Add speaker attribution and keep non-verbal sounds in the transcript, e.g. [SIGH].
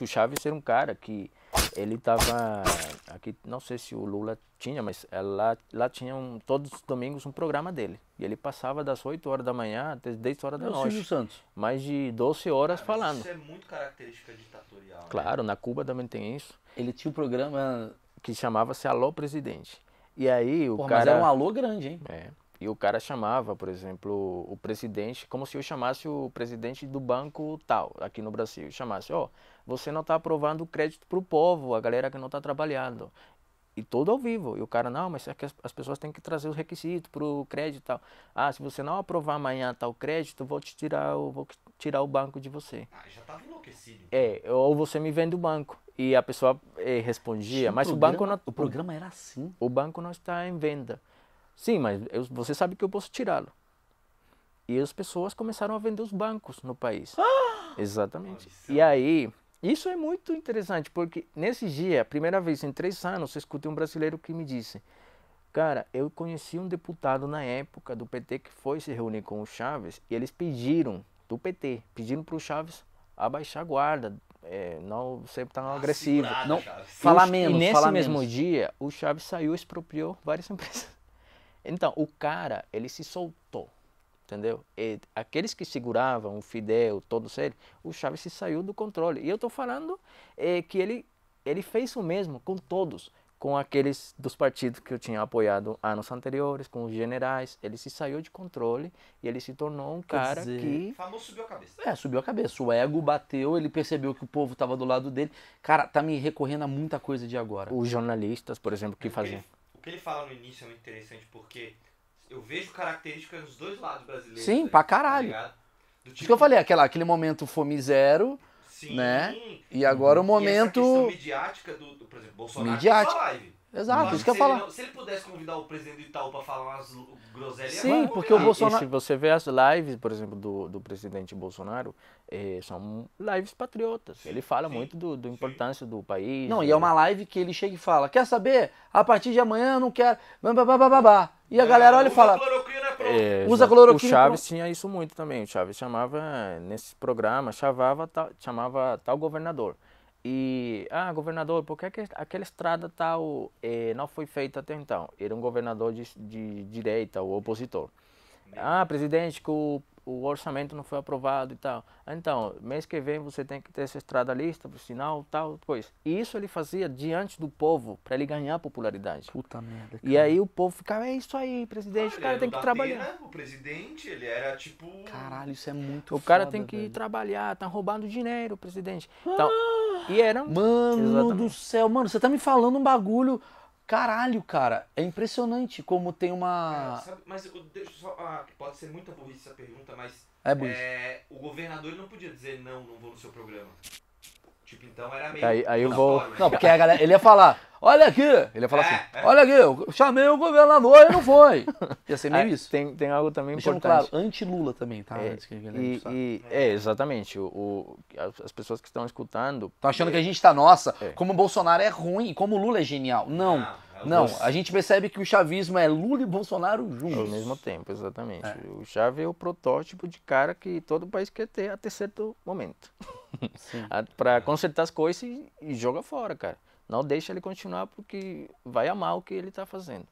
Speaker 1: O Chaves era um cara que ele estava aqui, não sei se o Lula tinha, mas é lá, lá tinha um, todos os domingos um programa dele. E ele passava das 8 horas da manhã até 10 horas da é noite. Silvio Santos. Mais de 12 horas cara, falando. Isso é
Speaker 2: muito característica ditatorial.
Speaker 1: Né? Claro, né? na Cuba também tem isso. Ele tinha um programa que chamava-se Alô Presidente. E aí o Porra, cara. Mas era um alô grande, hein? É. E o cara chamava, por exemplo, o presidente, como se eu chamasse o presidente do banco tal, aqui no Brasil. Chamasse, ó, oh, você não está aprovando o crédito para o povo, a galera que não está trabalhando. E todo ao vivo. E o cara, não, mas é que as, pessoas têm que trazer os requisitos para o crédito tal. Ah, se você não aprovar amanhã tal crédito, vou te tirar o, vou tirar o banco de você. Ah, já estava enlouquecido. Então. É, ou você me vende o banco. E a pessoa eh, respondia, Sim, mas o, programa, o banco não. O programa era assim. O banco não está em venda. Sim, mas eu, você sabe que eu posso tirá-lo. E as pessoas começaram a vender os bancos no país. Ah! [GASPS] Exatamente. Nossa. E aí, isso é muito interessante, porque nesse dia, primeira vez em três anos, eu escutei um brasileiro que me disse: Cara, eu conheci um deputado na época do PT que foi se reunir com o Chaves e eles pediram, do PT, pediram para o Chaves abaixar a guarda, é, não ser tão tá ah, agressivo. Segurada, não, falar menos. E nesse mesmo menos. dia, o Chaves saiu e expropriou várias [LAUGHS] empresas. Então, o cara, ele se soltou, entendeu? E aqueles que seguravam, o Fidel, todos eles, o Chaves se saiu do controle. E eu estou falando é, que ele, ele fez o mesmo com todos, com aqueles dos partidos que eu tinha apoiado anos anteriores, com os generais. Ele se saiu de controle e ele se tornou um cara dizer, que... famoso subiu a cabeça. É, subiu a cabeça. O ego bateu, ele percebeu que o povo estava
Speaker 2: do lado dele. Cara, tá me recorrendo a muita coisa de agora. Os jornalistas, por exemplo, que é. faziam o que ele fala no início é muito interessante porque eu vejo características dos dois lados brasileiros. Sim, né? pra caralho. Tá do tipo... Isso que eu tipo- falei, aquela, aquele momento fome zero Sim. Né? E agora o momento. E essa midiática do, do, por exemplo, Bolsonaro tá midiática. live. Exato, Mas isso que eu ia falar. se ele pudesse convidar o presidente do Itaú para falar umas groselhas, Sim, porque o Bolsonaro. E se
Speaker 1: você vê as lives, por exemplo, do, do presidente Bolsonaro, eh, são lives patriotas. Sim, ele fala sim, muito do, do importância sim. do país. Não, do... e eh, é uma
Speaker 2: live que ele chega e fala: Quer saber? A partir de amanhã eu não quero. Babá, babá, babá. E a é, galera olha e fala:
Speaker 1: é, Usa cloroquina. O Chaves tinha isso muito também. O Chaves chamava, nesse programa, chamava tal, chamava tal governador. E, ah, governador, por que, aquela estrada tal é, não foi feita até então? Era um governador de, de direita, o opositor. Ah, presidente, que o, o orçamento não foi aprovado e tal. Então, mês que vem você tem que ter essa estrada lista, por sinal, tal, pois. E isso ele fazia diante do povo, para ele ganhar popularidade. Puta merda. Cara. E aí o povo ficava, é isso aí, presidente, o cara tem que trabalhar. Né? O presidente, ele era tipo.
Speaker 2: Caralho, isso é muito O foda, cara tem que
Speaker 1: velho. trabalhar, tá roubando dinheiro, presidente. Ah! Então,
Speaker 2: ah, e era. Mano Exatamente. do céu, mano, você tá me falando um bagulho. Caralho, cara, é impressionante como tem uma. É, sabe, mas eu, só, ah, pode ser muita burrice essa pergunta, mas. É burrice. É, o governador não podia dizer não, não vou no seu programa. Tipo, então
Speaker 1: era meio. Aí, aí eu vou. Não, porque a galera. Ele
Speaker 2: ia falar. Olha aqui! Ele ia falar é, assim: é. Olha aqui, eu
Speaker 1: chamei o governador e não foi. Ia ser meio ah, isso. Tem, tem algo também Deixa importante. claro, anti-Lula também, tá? É, e, e, é exatamente. O, o, as pessoas que estão escutando. Estão achando é que a gente está nossa, é.
Speaker 2: como o Bolsonaro é ruim, como o Lula é genial. Não. Ah, não, é a gente
Speaker 1: percebe que o chavismo é Lula e Bolsonaro juntos. Ao mesmo tempo, exatamente. O Chave é o protótipo de cara que todo país quer ter até certo momento. [LAUGHS] para consertar as coisas e, e joga fora, cara. Não deixa ele continuar porque vai amar o que ele está fazendo.